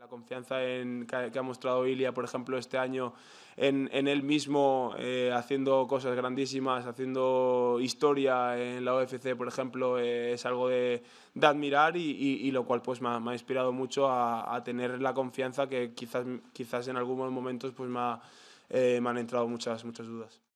La confianza que, ha mostrado Ilia, por ejemplo, este año en, en él mismo, eh, haciendo cosas grandísimas, haciendo historia en la OFC, por ejemplo, eh, es algo de, admirar y, lo cual pues me ha, inspirado mucho a, tener la confianza que quizás, quizás en algunos momentos pues me, eh, me han entrado muchas, muchas dudas.